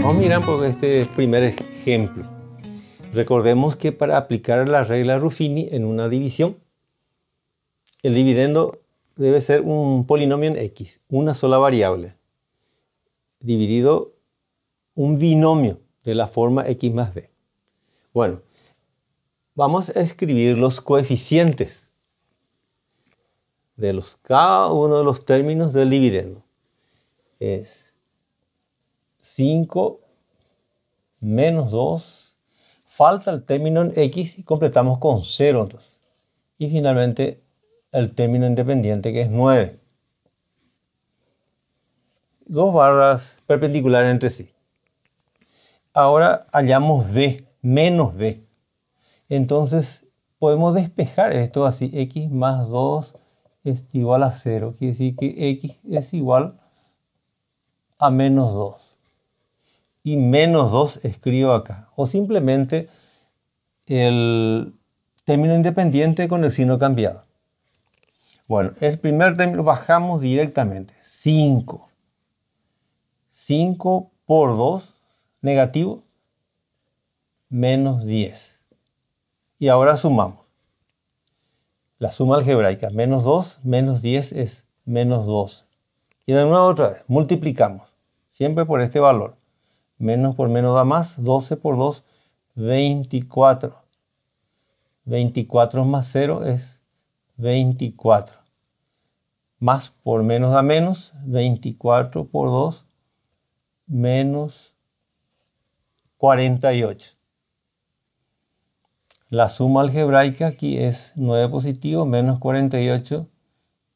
Vamos oh, mirar por pues, este primer ejemplo. Recordemos que para aplicar la regla Ruffini en una división, el dividendo debe ser un polinomio en X, una sola variable, dividido un binomio de la forma X más B. Bueno, vamos a escribir los coeficientes de los, cada uno de los términos del dividendo. Es 5 menos 2, falta el término en x y completamos con 0. Y finalmente el término independiente que es 9. Dos barras perpendiculares entre sí. Ahora hallamos b, menos b. Entonces podemos despejar esto así, x más 2 es igual a 0. Quiere decir que x es igual a menos 2. Y menos 2 escribo acá. O simplemente el término independiente con el signo cambiado. Bueno, el primer término bajamos directamente. 5. 5 por 2, negativo, menos 10 y ahora sumamos. La suma algebraica, menos 2, menos 10 es menos 2. Y de nuevo otra vez, multiplicamos, siempre por este valor. Menos por menos da más, 12 por 2, 24. 24 más 0 es 24. Más por menos da menos, 24 por 2, menos 48. La suma algebraica aquí es 9 positivo menos 48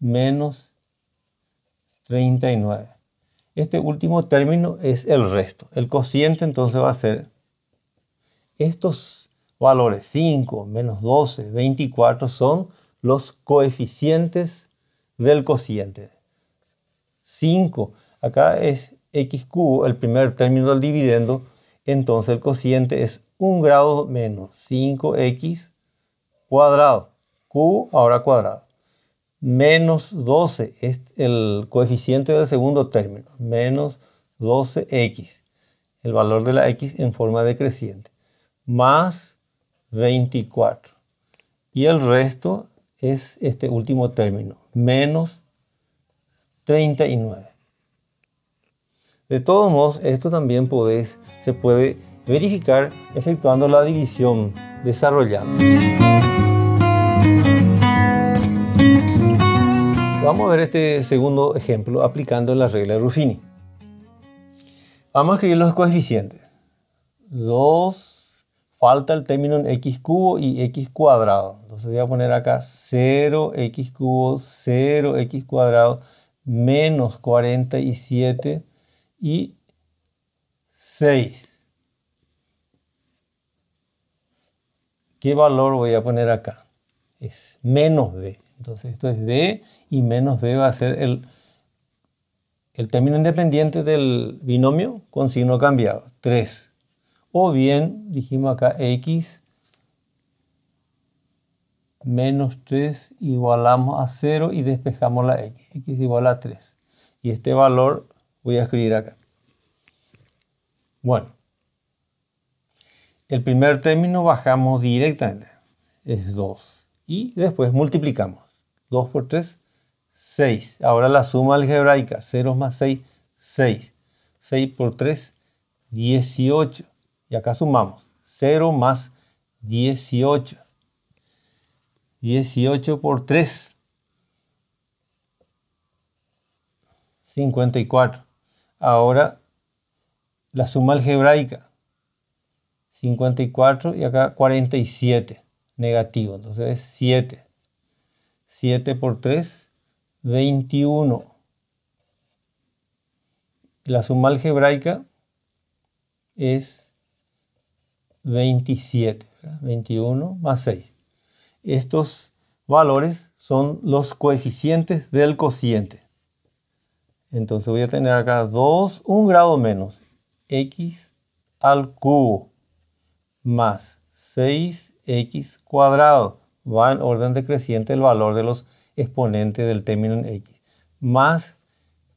menos 39. Este último término es el resto. El cociente entonces va a ser estos valores 5 menos 12, 24 son los coeficientes del cociente. 5, acá es x cubo, el primer término del dividendo, entonces el cociente es un grado menos 5x cuadrado, q ahora cuadrado, menos 12 es el coeficiente del segundo término, menos 12x, el valor de la x en forma decreciente, más 24. Y el resto es este último término, menos 39. De todos modos, esto también se puede verificar efectuando la división desarrollada. Vamos a ver este segundo ejemplo aplicando la regla de Ruffini. Vamos a escribir los coeficientes. 2, falta el término en x cubo y x cuadrado. Entonces voy a poner acá 0x cubo, 0x cuadrado, menos 47 y 6. ¿Qué valor voy a poner acá? Es menos b. Entonces esto es b y menos b va a ser el, término independiente del binomio con signo cambiado, 3. O bien, dijimos acá x menos 3 igualamos a 0 y despejamos la x. x igual a 3. Y este valor voy a escribir acá. Bueno, el primer término bajamos directamente, es 2. Y después multiplicamos. 2 por 3, 6. Ahora la suma algebraica, 0 más 6, 6. 6 por 3, 18. Y acá sumamos, 0 más 18. 18 por 3, 54. Ahora la suma algebraica, 54 y acá 47 negativo. Entonces es 7. 7 por 3, 21. La suma algebraica es 27. 21 más 6. Estos valores son los coeficientes del cociente. Entonces voy a tener acá 2, un grado menos, x al cubo más 6x cuadrado. Va en orden decreciente el valor de los exponentes del término en x. Más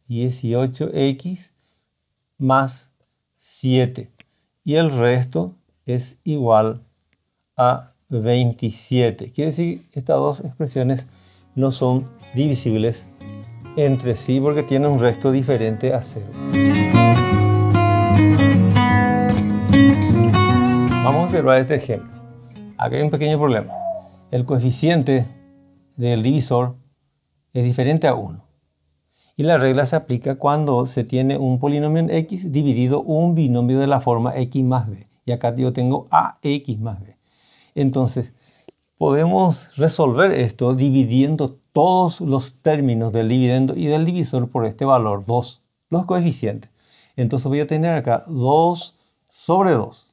18x más 7. Y el resto es igual a 27. Quiere decir, estas dos expresiones no son divisibles entre sí porque tienen un resto diferente a 0. Vamos a observar este ejemplo. Aquí hay un pequeño problema. El coeficiente del divisor es diferente a 1. Y la regla se aplica cuando se tiene un polinomio en x dividido un binomio de la forma x más b. Y acá yo tengo ax más b. Entonces, podemos resolver esto dividiendo todos los términos del dividendo y del divisor por este valor 2, los coeficientes. Entonces voy a tener acá 2 sobre 2.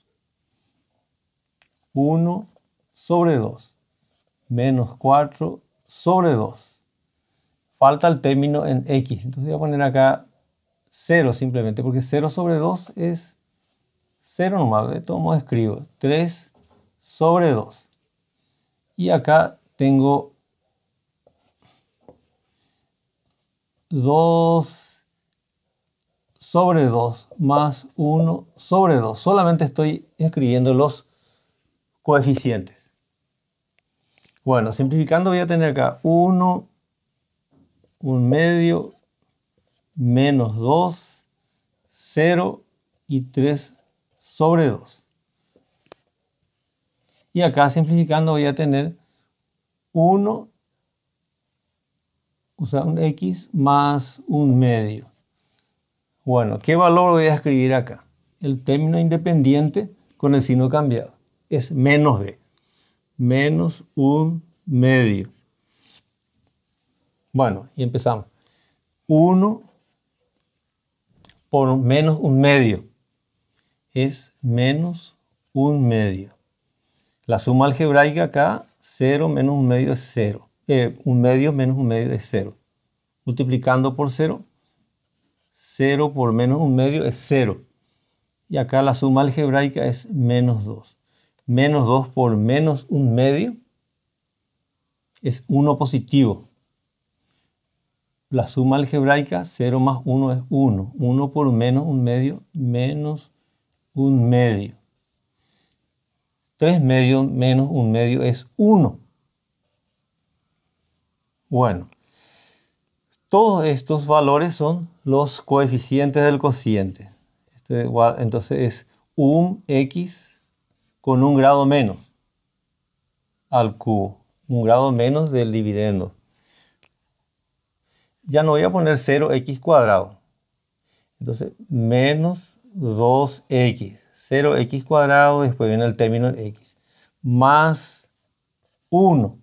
1 sobre 2 menos 4 sobre 2. Falta el término en x, entonces voy a poner acá 0 simplemente, porque 0 sobre 2 es 0 nomás, de todo modo escribo 3 sobre 2. Y acá tengo 2 sobre 2 más 1 sobre 2. Solamente estoy escribiendo los coeficientes. Bueno, simplificando voy a tener acá 1, 1 medio, menos 2, 0 y 3 sobre 2. Y acá simplificando voy a tener 1, o sea, un x más un medio. Bueno, ¿qué valor voy a escribir acá? El término independiente con el signo cambiado es menos b, menos un medio. Bueno, y empezamos. 1 por menos un medio es menos un medio. La suma algebraica acá, 0 menos un medio es 0. Eh, un medio menos un medio es 0. Multiplicando por 0, 0 por menos un medio es 0. Y acá la suma algebraica es menos 2 menos 2 por menos 1 medio es 1 positivo. La suma algebraica 0 más 1 es 1. 1 por menos 1 medio, menos 1 medio. 3 medios menos 1 medio es 1. Bueno, todos estos valores son los coeficientes del cociente. Este entonces es 1x con un grado menos al cubo, un grado menos del dividendo. Ya no voy a poner 0x cuadrado. Entonces, menos 2x. 0x cuadrado, después viene el término x. Más 1.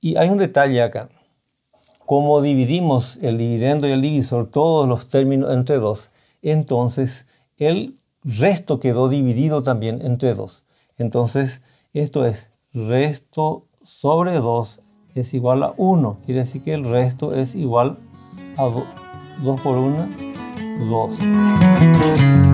Y hay un detalle acá. Como dividimos el dividendo y el divisor, todos los términos entre 2, entonces el resto quedó dividido también entre 2. Entonces, esto es resto sobre 2 es igual a 1. Quiere decir que el resto es igual a 2 por 1, 2.